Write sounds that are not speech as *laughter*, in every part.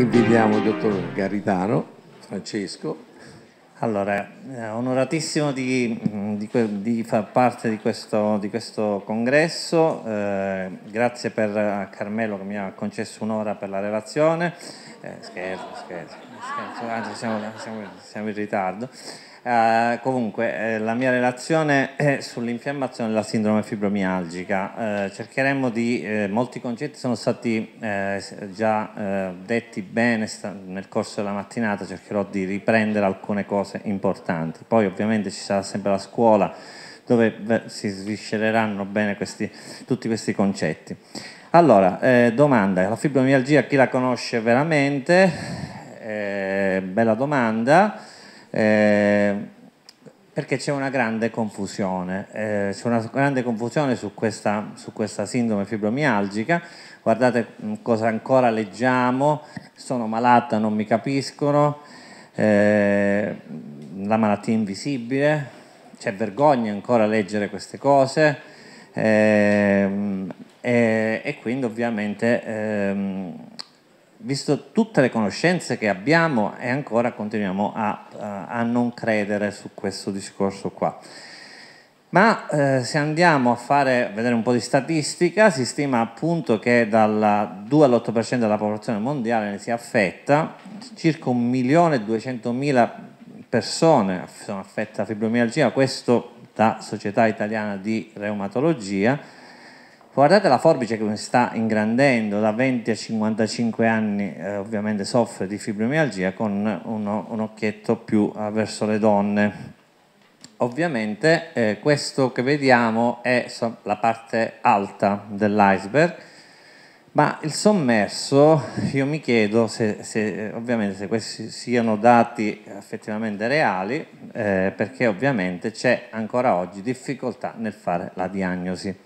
Invitiamo il dottor Garitano, Francesco. Allora, eh, onoratissimo di, mm, di, di, far parte di questo, di questo congresso, eh, grazie per eh, Carmelo che mi ha concesso un'ora per la relazione, eh, scherzo, scherzo, scherzo, anzi siamo, siamo, siamo in ritardo. Eh, comunque, eh, la mia relazione è sull'infiammazione della sindrome fibromialgica. Eh, cercheremo di... Eh, molti concetti sono stati eh, già detti bene nel corso della mattinata, cercherò di riprendere alcune cose importanti. Poi ovviamente ci sarà sempre la scuola dove beh, si sviscereranno bene questi, tutti questi concetti. Allora, domanda, la fibromialgia chi la conosce veramente? bella domanda. Eh, perché c'è una grande confusione, eh, c'è una grande confusione su questa, su questa sindrome fibromialgica, guardate mm, cosa ancora leggiamo, sono malata, non mi capiscono, eh, la malattia è invisibile, c'è vergogna ancora a leggere queste cose eh, mm, e quindi ovviamente ehm, visto tutte le conoscenze che abbiamo e ancora continuiamo a, eh, a non credere su questo discorso qua. Ma eh, se andiamo a fare, vedere un po' di statistica, si stima appunto che dal 2 all'8% della popolazione mondiale ne sia affetta, circa 1.200.000 persone sono affette da fibromialgia, questo da Società Italiana di Reumatologia, Guardate la forbice come si sta ingrandendo, da 20 a 55 anni eh, ovviamente soffre di fibromialgia con uno, un occhietto più eh, verso le donne. Ovviamente eh, questo che vediamo è so, la parte alta dell'iceberg, ma il sommerso io mi chiedo se, se eh, ovviamente se questi siano dati effettivamente reali, eh, perché ovviamente c'è ancora oggi difficoltà nel fare la diagnosi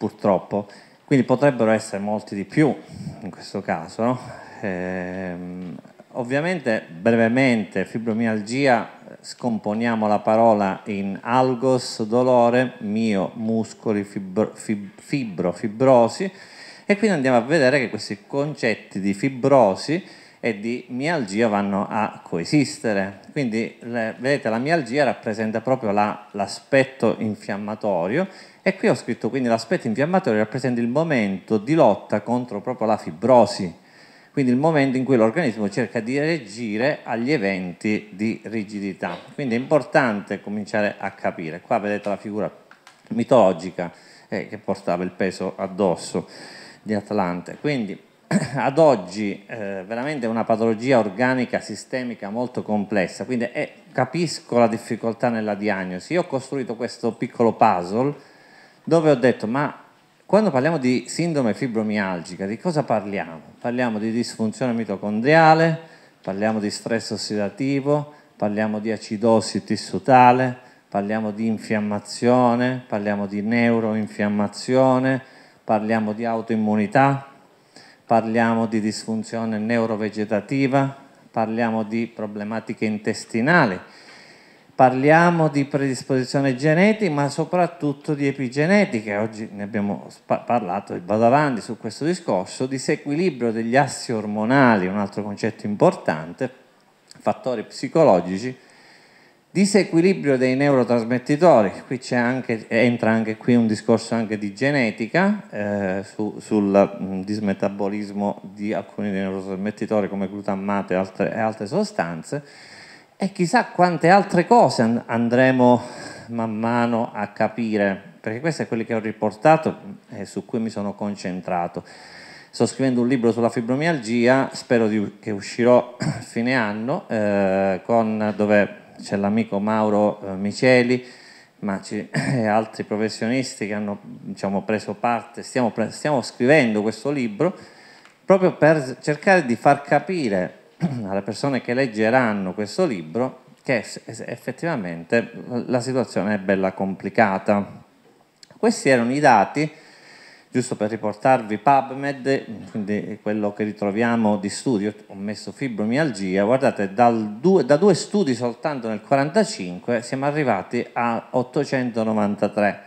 purtroppo, quindi potrebbero essere molti di più in questo caso. No? Ehm, ovviamente brevemente fibromialgia scomponiamo la parola in algos, dolore, mio, muscoli, fibro, fib, fibro, fibrosi e quindi andiamo a vedere che questi concetti di fibrosi e di mialgia vanno a coesistere. Quindi le, vedete la mialgia rappresenta proprio la, l'aspetto infiammatorio e qui ho scritto quindi l'aspetto infiammatorio rappresenta il momento di lotta contro proprio la fibrosi, quindi il momento in cui l'organismo cerca di reagire agli eventi di rigidità. Quindi è importante cominciare a capire. Qua vedete la figura mitologica eh, che portava il peso addosso di Atlante. Quindi *clears throat* ad oggi eh, veramente è una patologia organica sistemica molto complessa, quindi è, eh, capisco la difficoltà nella diagnosi. Io ho costruito questo piccolo puzzle dove ho detto ma quando parliamo di sindrome fibromialgica di cosa parliamo? Parliamo di disfunzione mitocondriale, parliamo di stress ossidativo, parliamo di acidosi tissutale, parliamo di infiammazione, parliamo di neuroinfiammazione, parliamo di autoimmunità, parliamo di disfunzione neurovegetativa, parliamo di problematiche intestinali parliamo di predisposizione genetica, ma soprattutto di epigenetica. Oggi ne abbiamo parlato, e vado avanti su questo discorso, disequilibrio degli assi ormonali, un altro concetto importante, fattori psicologici, disequilibrio dei neurotrasmettitori, qui anche, entra anche qui un discorso anche di genetica, eh, su, sul mh, mm, dismetabolismo di alcuni dei neurotrasmettitori come glutammate e altre, e altre sostanze, e chissà quante altre cose andremo man mano a capire, perché questo è quello che ho riportato e su cui mi sono concentrato. Sto scrivendo un libro sulla fibromialgia, spero di, che uscirò a *clears throat* fine anno, eh, con, dove c'è l'amico Mauro eh, Miceli, ma ci, *clears throat* e altri professionisti che hanno diciamo, preso parte, stiamo, stiamo scrivendo questo libro proprio per cercare di far capire *clears throat* alle persone che leggeranno questo libro che effettivamente la situazione è bella complicata. Questi erano i dati, giusto per riportarvi PubMed, quindi quello che ritroviamo di studio, ho messo fibromialgia, guardate due, da due studi soltanto nel 1945 siamo arrivati a 893,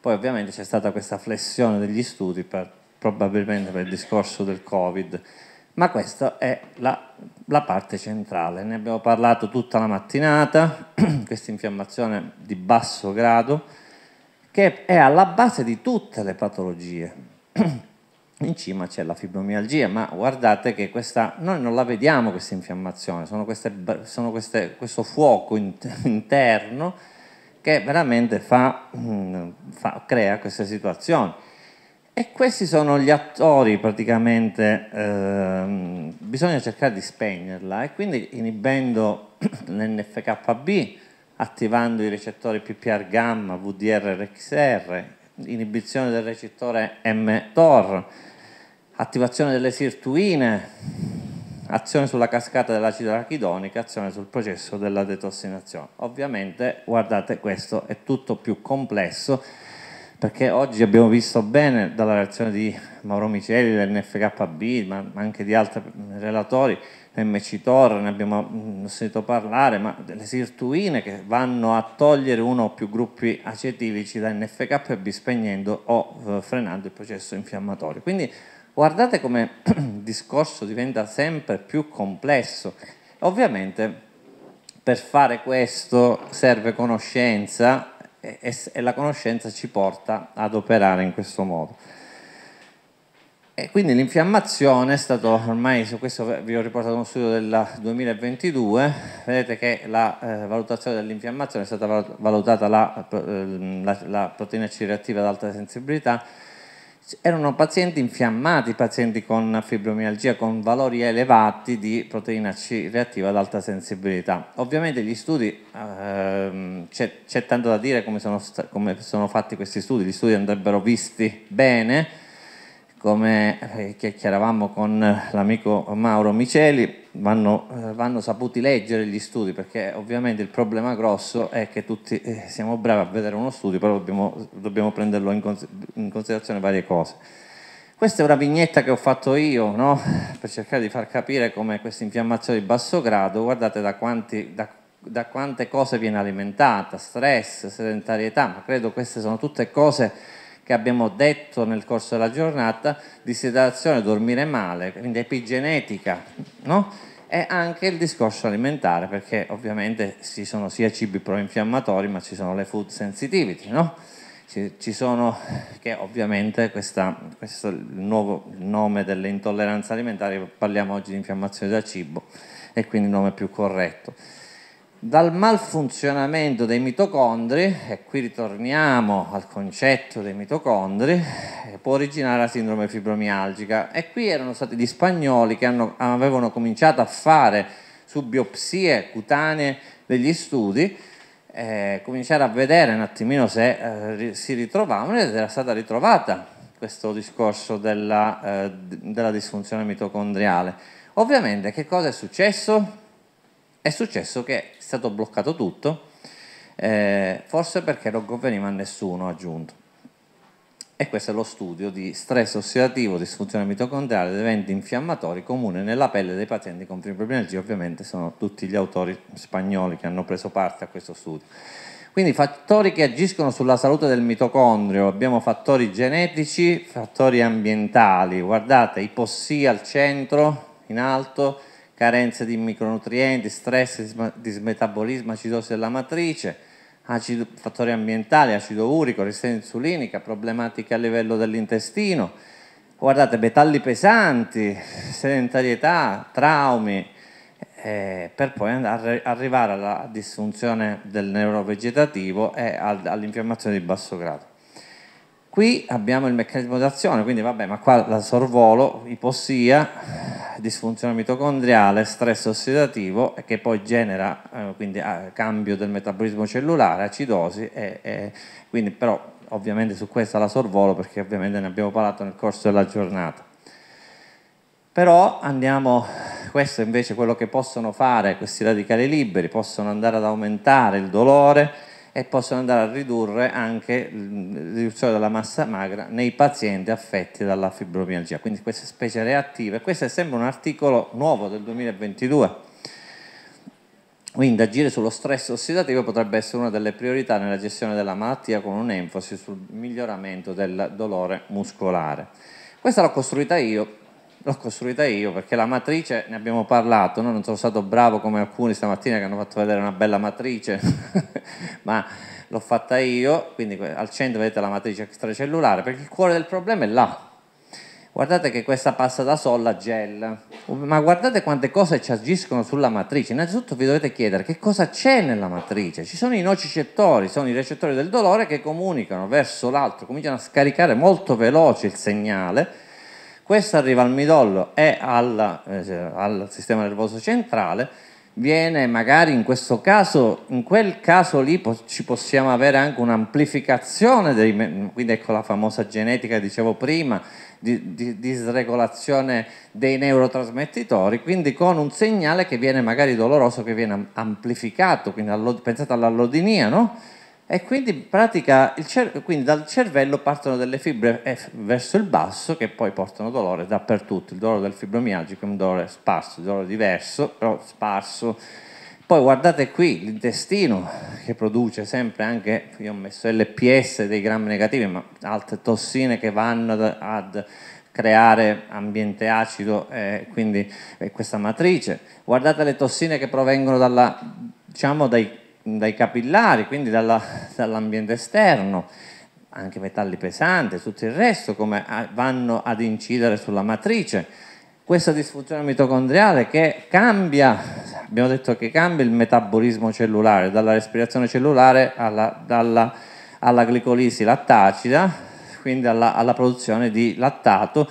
poi ovviamente c'è stata questa flessione degli studi per, probabilmente per il discorso del Covid ma questa è la, la, parte centrale, ne abbiamo parlato tutta la mattinata, *clears throat* questa infiammazione di basso grado che è alla base di tutte le patologie. *clears throat* In cima c'è la fibromialgia, ma guardate che questa, noi non la vediamo questa infiammazione, sono, queste, sono queste, questo fuoco *laughs* interno che veramente fa, mm, fa, crea queste situazioni. E questi sono gli attori praticamente, ehm, bisogna cercare di spegnerla e quindi inibendo *clears throat* l'NFKB, attivando i recettori PPR gamma, VDR, RXR, inibizione del recettore mTOR, attivazione delle sirtuine, azione sulla cascata dell'acido arachidonica, azione sul processo della detossinazione. Ovviamente, guardate, questo è tutto più complesso perché oggi abbiamo visto bene dalla reazione di Mauro Miceli, dell'NFKB, ma anche di altri relatori, MC Torre, ne abbiamo mm, sentito parlare, ma delle sirtuine che vanno a togliere uno o più gruppi acetilici da NFKB spegnendo o eh, frenando il processo infiammatorio. Quindi guardate come il *clears throat* discorso diventa sempre più complesso. Ovviamente per fare questo serve conoscenza e, e la conoscenza ci porta ad operare in questo modo. E quindi l'infiammazione è stato ormai, su questo vi ho riportato uno studio del 2022, vedete che la eh, valutazione dell'infiammazione è stata valutata la, eh, la, la proteina C reattiva ad alta sensibilità erano pazienti infiammati, pazienti con fibromialgia, con valori elevati di proteina C reattiva ad alta sensibilità. Ovviamente gli studi, ehm, c'è, tanto da dire come sono, come sono, fatti questi studi, gli studi andrebbero visti bene, come eh, chiacchieravamo con l'amico Mauro Miceli, vanno, eh, vanno, saputi leggere gli studi perché ovviamente il problema grosso è che tutti eh, siamo bravi a vedere uno studio, però dobbiamo, dobbiamo prenderlo in, cons- in, considerazione varie cose. Questa è una vignetta che ho fatto io no? per cercare di far capire come questa infiammazione di basso grado, guardate da, quanti, da, da quante cose viene alimentata, stress, sedentarietà, ma credo queste sono tutte cose che abbiamo detto nel corso della giornata, disidratazione, dormire male, quindi epigenetica, no? E anche il discorso alimentare, perché ovviamente ci sono sia cibi pro-infiammatori, ma ci sono le food sensitivity, no? Ci, sono, che ovviamente questa, questo è il nuovo nome delle intolleranze alimentari, parliamo oggi di infiammazione da cibo, e quindi il nome più corretto dal malfunzionamento dei mitocondri, e qui ritorniamo al concetto dei mitocondri, eh, può originare la sindrome fibromialgica. E qui erano stati gli spagnoli che hanno, avevano cominciato a fare su biopsie cutanee degli studi, eh, cominciare a vedere un attimino se eh, si ritrovavano ed era stata ritrovata questo discorso della, eh, della disfunzione mitocondriale. Ovviamente che cosa è successo? è successo che è stato bloccato tutto, eh, forse perché non conveniva a nessuno, aggiunto. E questo è lo studio di stress ossidativo, disfunzione mitocondriale ed eventi infiammatori comune nella pelle dei pazienti con fibromialgia. Ovviamente sono tutti gli autori spagnoli che hanno preso parte a questo studio. Quindi fattori che agiscono sulla salute del mitocondrio, abbiamo fattori genetici, fattori ambientali, guardate, ipossia al centro, in alto, carenze di micronutrienti, stress, dismetabolismo, acidosi della matrice, acido, fattori ambientali, acido urico, resistenza insulinica, problematiche a livello dell'intestino, guardate, metalli pesanti, sedentarietà, traumi, eh, per poi andare, arrivare alla disfunzione del neurovegetativo e all'infiammazione di basso grado. Qui abbiamo il meccanismo d'azione, quindi vabbè, ma qua la sorvolo, ipossia, disfunzione mitocondriale, stress ossidativo che poi genera eh, quindi, ah, cambio del metabolismo cellulare, acidosi, e, e, quindi però ovviamente su questa la sorvolo perché ovviamente ne abbiamo parlato nel corso della giornata. Però andiamo, questo invece è quello che possono fare questi radicali liberi, possono andare ad aumentare il dolore, e possono andare a ridurre anche la riduzione della massa magra nei pazienti affetti dalla fibromialgia. Quindi queste specie reattive, questo è sempre un articolo nuovo del 2022. Quindi agire sullo stress ossidativo potrebbe essere una delle priorità nella gestione della malattia con un'enfasi sul miglioramento del dolore muscolare. Questa l'ho costruita io l'ho costruita io perché la matrice, ne abbiamo parlato, no? non sono stato bravo come alcuni stamattina che hanno fatto vedere una bella matrice, *laughs* ma l'ho fatta io, quindi al centro vedete la matrice extracellulare, perché il cuore del problema è là. Guardate che questa passa da sola gel, ma guardate quante cose ci agiscono sulla matrice. Innanzitutto vi dovete chiedere che cosa c'è nella matrice. Ci sono i nocicettori, sono i recettori del dolore che comunicano verso l'altro, cominciano a scaricare molto veloce il segnale questo arriva al midollo e alla, eh, al sistema nervoso centrale, viene magari in questo caso, in quel caso lì po ci possiamo avere anche un'amplificazione, dei, quindi ecco la famosa genetica che dicevo prima, di, di, disregolazione dei neurotrasmettitori, quindi con un segnale che viene magari doloroso, che viene amplificato, quindi allo, pensate all'allodinia, no? E quindi in pratica cer- quindi dal cervello partono delle fibre eh, F verso il basso che poi portano dolore dappertutto. Il dolore del fibromialgico è un dolore sparso, un dolore diverso, però sparso. Poi guardate qui l'intestino che produce sempre anche, io ho messo LPS dei grammi negativi, ma altre tossine che vanno ad, ad creare ambiente acido eh, quindi eh, questa matrice. Guardate le tossine che provengono dalla, diciamo, dai dai capillari, quindi dalla, *laughs* dall'ambiente esterno, anche metalli pesanti, tutto il resto, come ah, vanno ad incidere sulla matrice. Questa disfunzione mitocondriale che cambia, abbiamo detto che cambia il metabolismo cellulare, dalla respirazione cellulare alla, dalla, alla glicolisi lattacida, quindi alla, alla produzione di lattato,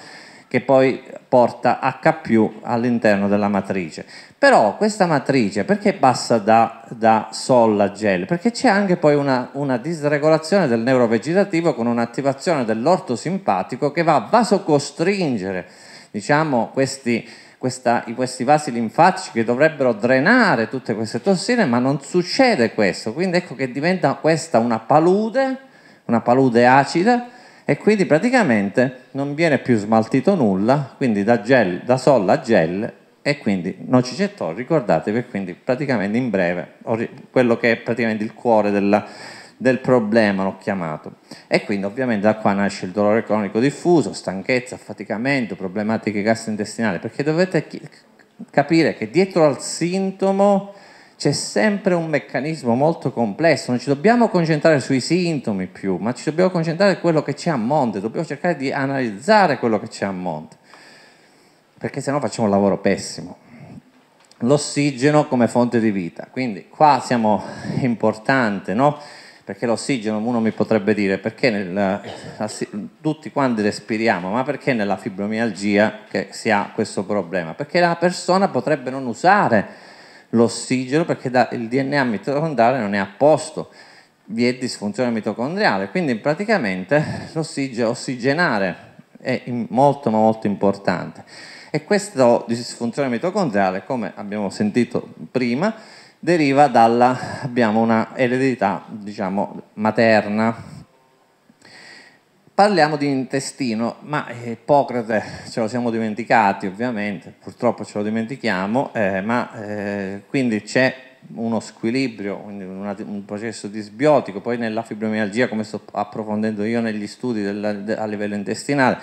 che poi porta H all'interno della matrice. Però questa matrice perché passa da, da Sol a Gel? Perché c'è anche poi una, una disregolazione del neurovegetativo con un'attivazione dell'ortosimpatico che va a vasocostringere diciamo, questi, questa, questi vasi linfatici che dovrebbero drenare tutte queste tossine, ma non succede questo. Quindi ecco che diventa questa una palude, una palude acida e quindi praticamente non viene più smaltito nulla, quindi da, gel, da sol a gel e quindi noci cetor, ricordatevi, e quindi praticamente in breve quello che è praticamente il cuore della, del problema l'ho chiamato. E quindi ovviamente da qua nasce il dolore cronico diffuso, stanchezza, affaticamento, problematiche gastrointestinali, perché dovete capire che dietro al sintomo c'è sempre un meccanismo molto complesso, non ci dobbiamo concentrare sui sintomi più, ma ci dobbiamo concentrare su quello che c'è a monte, dobbiamo cercare di analizzare quello che c'è a monte, perché sennò facciamo un lavoro pessimo. L'ossigeno come fonte di vita, quindi qua siamo *laughs* importanti, no? Perché l'ossigeno uno mi potrebbe dire perché nel, tutti quanti respiriamo, ma perché nella fibromialgia che si ha questo problema? Perché la persona potrebbe non usare l'ossigeno perché da, il DNA mitocondriale non è a posto, vi è disfunzione mitocondriale, quindi praticamente l'ossigeno ossigenare è molto ma molto importante. E questa disfunzione mitocondriale, come abbiamo sentito prima, deriva dalla, abbiamo una eredità diciamo materna Parliamo di intestino, ma eh, Ippocrate ce lo siamo dimenticati ovviamente, purtroppo ce lo dimentichiamo, eh, ma eh, quindi c'è uno squilibrio, una, un processo disbiotico, poi nella fibromialgia, come sto approfondendo io negli studi del, de, a livello intestinale,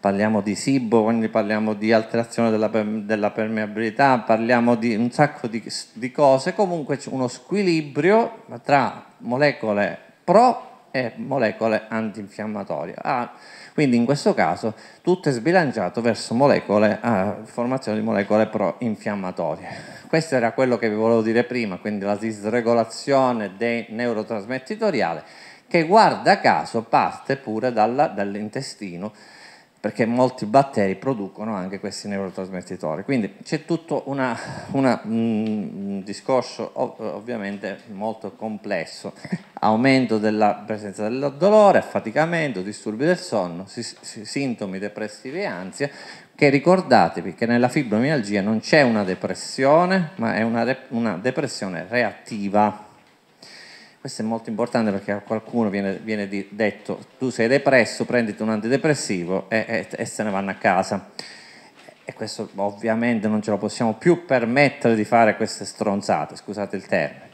parliamo di SIBO, quindi parliamo di alterazione della, della permeabilità, parliamo di un sacco di, di cose, comunque c'è uno squilibrio tra molecole pro e molecole antinfiammatorie. Ah, quindi in questo caso tutto è sbilanciato verso molecole, ah, formazione di molecole pro-infiammatorie. Questo era quello che vi volevo dire prima, quindi la disregolazione neurotrasmettitoriale che guarda caso parte pure dalla, dall'intestino perché molti batteri producono anche questi neurotrasmettitori. Quindi c'è tutto una, una, mm, un discorso ov ovviamente molto complesso, aumento della presenza del dolore, affaticamento, disturbi del sonno, si sintomi depressivi e ansia, che ricordatevi che nella fibromialgia non c'è una depressione, ma è una, una depressione reattiva questo è molto importante perché a qualcuno viene, viene detto tu sei depresso, prenditi un antidepressivo e, e, e se ne vanno a casa. E questo ovviamente non ce lo possiamo più permettere di fare queste stronzate, scusate il termine.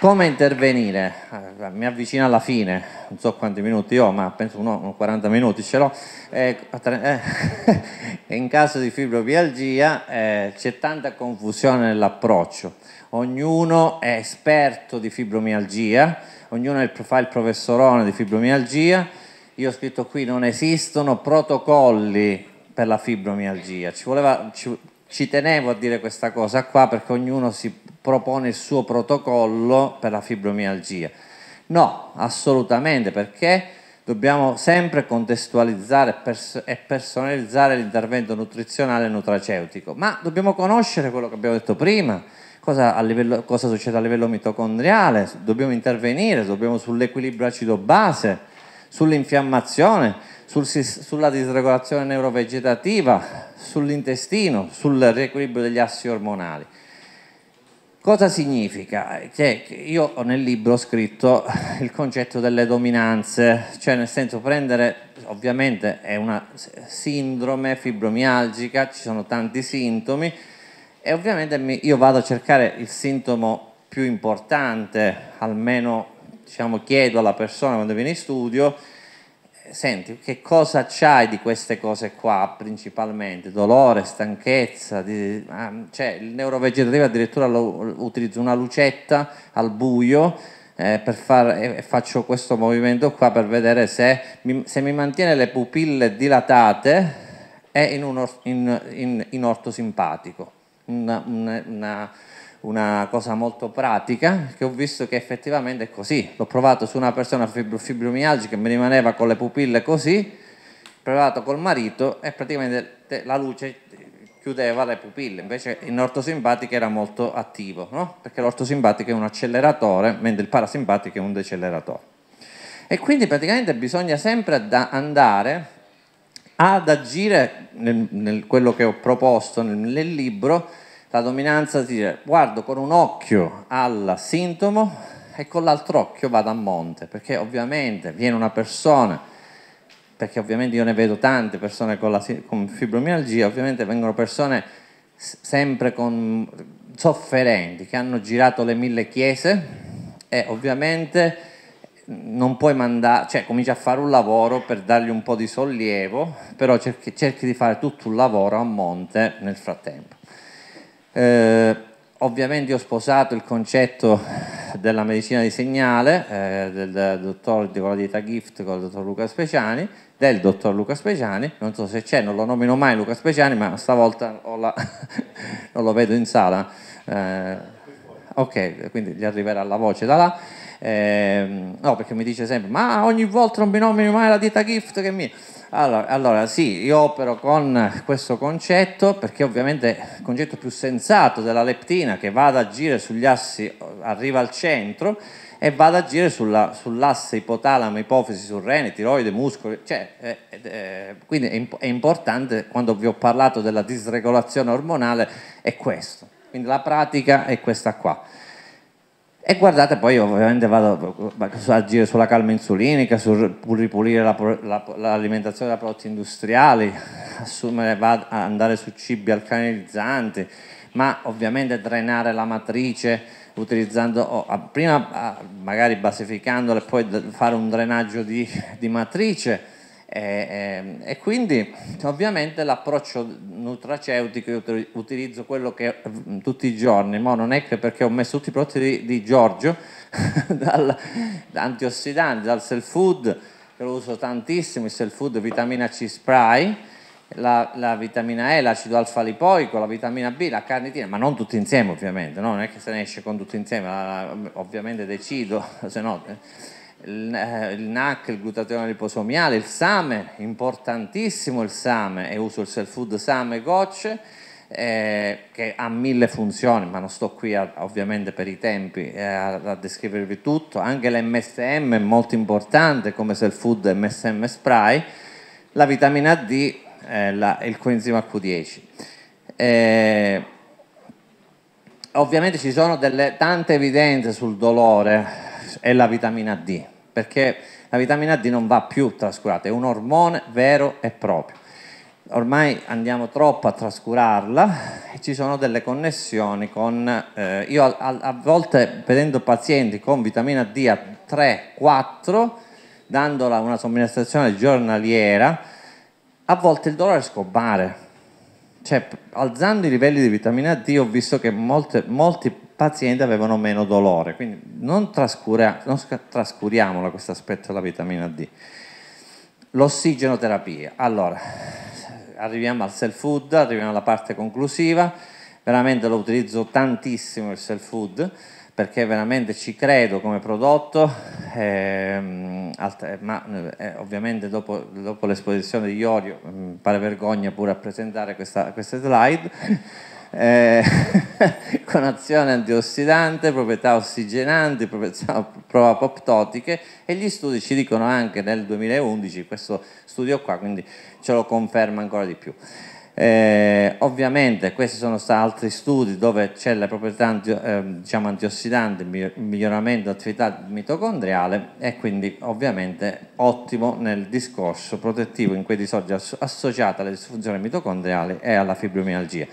Come intervenire? Eh, mi avvicino alla fine, non so quanti minuti ho, ma penso no, 40 minuti ce l'ho. eh, eh *laughs* in caso di fibromialgia eh, c'è tanta confusione nell'approccio. Ognuno è esperto di fibromialgia, ognuno il, fa il professorone di fibromialgia. Io ho scritto qui non esistono protocolli per la fibromialgia. Ci voleva, ci, ci tenevo a dire questa cosa qua perché ognuno si propone il suo protocollo per la fibromialgia. No, assolutamente, perché dobbiamo sempre contestualizzare e personalizzare l'intervento nutrizionale e nutraceutico, ma dobbiamo conoscere quello che abbiamo detto prima, cosa, livello, cosa succede a livello mitocondriale, dobbiamo intervenire, dobbiamo sull'equilibrio acido-base, sull'infiammazione, sul, sulla disregolazione neurovegetativa, sull'intestino, sul riequilibrio degli assi ormonali. Cosa significa? Che io nel libro ho scritto il concetto delle dominanze, cioè nel senso prendere, ovviamente è una sindrome fibromialgica, ci sono tanti sintomi e ovviamente io vado a cercare il sintomo più importante, almeno diciamo, chiedo alla persona quando viene in studio, senti, che cosa c'hai di queste cose qua principalmente? Dolore, stanchezza, di, ah, cioè il neurovegetativo addirittura lo, utilizzo una lucetta al buio eh, per far, eh, faccio questo movimento qua per vedere se mi, se mi mantiene le pupille dilatate è in, un or, in, in, in ortosimpatico. Una, una, una una cosa molto pratica che ho visto che effettivamente è così. L'ho provato su una persona fibromialgica che mi rimaneva con le pupille così, provato col marito e praticamente la luce chiudeva le pupille, invece in ortosimpatica era molto attivo, no? perché l'ortosimpatica è un acceleratore, mentre il parasimpatico è un deceleratore. E quindi praticamente bisogna sempre andare ad agire nel, nel quello che ho proposto nel, nel libro la dominanza dice guardo con un occhio al sintomo e con l'altro occhio vado a monte, perché ovviamente viene una persona, perché ovviamente io ne vedo tante persone con, la, con fibromialgia, ovviamente vengono persone sempre con sofferenti, che hanno girato le mille chiese e ovviamente non puoi mandare, cioè cominci a fare un lavoro per dargli un po' di sollievo, però cerchi, cerchi di fare tutto un lavoro a monte nel frattempo. Eh, ovviamente ho sposato il concetto della medicina di segnale eh, del, del dottor di Gift con il dottor Luca Speciani, del dottor Luca Speciani, non so se c'è, non lo nomino mai Luca Speciani, ma stavolta la... *laughs* non lo vedo in sala. Eh, ok, quindi gli arriverà la voce da là. Eh, no, perché mi dice sempre, ma ogni volta non mi nomini mai la dieta gift che mi... Allora, allora, sì, io opero con questo concetto perché ovviamente il concetto più sensato della leptina che va ad agire sugli assi, arriva al centro e va ad agire sulla, sull'asse ipotalamo, ipofisi, sul rene, tiroide, muscoli, cioè, eh, eh, quindi è, imp- è importante quando vi ho parlato della disregolazione ormonale è questo, quindi la pratica è questa qua. E guardate, poi io ovviamente vado su, agire sulla calma insulinica, sul ripulire la, la, l'alimentazione da prodotti industriali, *laughs* assumere, vado, andare su cibi alcalinizzanti, ma ovviamente drenare la matrice utilizzando, oh, prima magari basificandola e poi fare un drenaggio di, di matrice e, e, ehm, e, quindi ovviamente l'approccio nutraceutico io utilizzo quello che mm, tutti i giorni, ma non è che perché ho messo tutti i prodotti di, di Giorgio, *laughs* dal, da antiossidanti, dal self food, che lo uso tantissimo, il self food vitamina C spray, la, la, vitamina E, l'acido alfa lipoico, la vitamina B, la carnitina, ma non tutti insieme ovviamente, no? non è che se ne esce con tutti insieme, la, la, ovviamente decido, *laughs* se no... Eh eh, il NAC, il glutatione liposomiale, il SAME, importantissimo il SAME e uso il self food SAME GOCH, eh, che ha mille funzioni, ma non sto qui a, ovviamente per i tempi eh, a, a, descrivervi tutto, anche l'MSM è molto importante come self food MSM spray, la vitamina D, eh, il coenzima Q10. Eh, ovviamente ci sono delle, tante evidenze sul dolore, è la vitamina D, perché la vitamina D non va più trascurata, è un ormone vero e proprio. Ormai andiamo troppo a trascurarla e ci sono delle connessioni con... Eh, io a, a, a volte vedendo pazienti con vitamina D a 3, 4, dandola una somministrazione giornaliera, a volte il dolore scompare, cioè, alzando i livelli di vitamina D ho visto che molte, molti pazienti avevano meno dolore, quindi non, non trascuriamolo questo aspetto della vitamina D. L'ossigenoterapia, allora arriviamo al self food, arriviamo alla parte conclusiva, veramente lo utilizzo tantissimo il self food, perché veramente ci credo come prodotto, ehm, ma eh, ovviamente dopo, dopo, l'esposizione di Iorio mi mm, pare vergogna pure a presentare questa, queste slide, eh, *laughs* con azione antiossidante, proprietà ossigenanti, proprietà apoptotiche e gli studi ci dicono anche nel 2011 questo studio qua, quindi ce lo conferma ancora di più. Eh, ovviamente questi sono stati altri studi dove c'è la proprietà anti, eh, diciamo antiossidante, miglioramento dell'attività mitocondriale e quindi ovviamente ottimo nel discorso protettivo in quei disordini associati alla disfunzione mitocondriale e alla fibromialgia.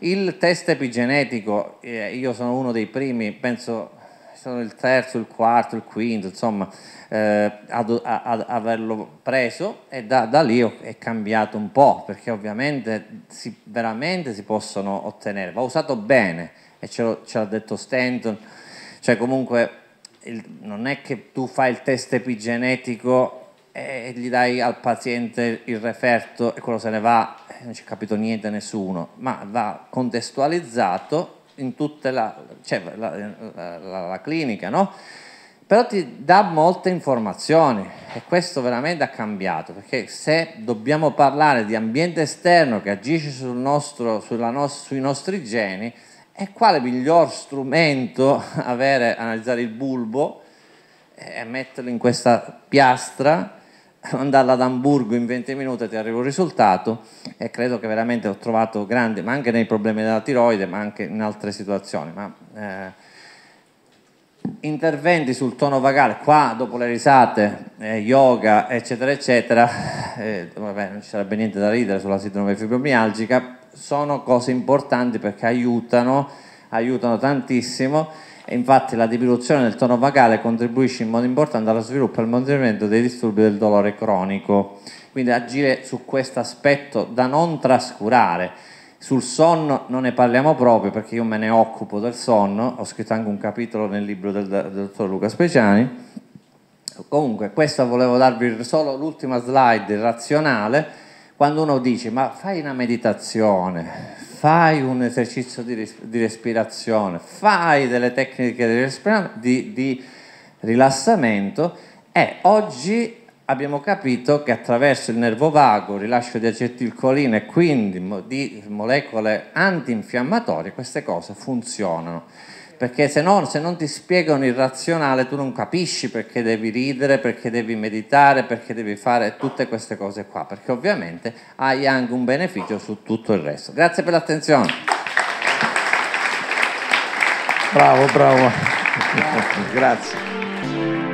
Il test epigenetico, eh, io sono uno dei primi, penso sono il terzo, il quarto, il quinto, insomma, eh, ad, ad, averlo preso e da, da, lì è cambiato un po', perché ovviamente si, veramente si possono ottenere, va usato bene, e ce, lo, ce l'ha detto Stanton, cioè comunque il, non è che tu fai il test epigenetico e gli dai al paziente il referto e quello se ne va, non ci ha capito niente nessuno, ma va contestualizzato in tutta la, cioè, la, la, la clinica, no? però ti dà molte informazioni e questo veramente ha cambiato, perché se dobbiamo parlare di ambiente esterno che agisce sul nostro, no, sui nostri geni, e quale miglior strumento *laughs* avere, analizzare il bulbo e metterlo in questa piastra mandarla *laughs* ad Hamburgo in 20 minuti e ti arrivo il risultato e credo che veramente ho trovato grande, ma anche nei problemi della tiroide, ma anche in altre situazioni. Ma, eh, interventi sul tono vagale, qua dopo le risate, eh, yoga, eccetera, eccetera, eh, vabbè, non ci sarebbe niente da ridere sulla sindrome fibromialgica, sono cose importanti perché aiutano, aiutano tantissimo infatti la diminuzione del tono vagale contribuisce in modo importante allo sviluppo e al mantenimento dei disturbi del dolore cronico. Quindi agire su questo aspetto da non trascurare. Sul sonno non ne parliamo proprio perché io me ne occupo del sonno, ho scritto anche un capitolo nel libro del, del dottor Luca Speciani. Comunque, questa volevo darvi solo l'ultima slide razionale. Quando uno dice ma fai una meditazione, fai un esercizio di, ris- di respirazione, fai delle tecniche di, respira- di, di rilassamento e oggi abbiamo capito che attraverso il nervo vago, rilascio di acetilcolina e quindi di molecole antinfiammatorie, queste cose funzionano perché se, no, se non ti spiegano il razionale tu non capisci perché devi ridere, perché devi meditare, perché devi fare tutte queste cose qua, perché ovviamente hai anche un beneficio su tutto il resto. Grazie per l'attenzione. Bravo, bravo. Grazie. Grazie.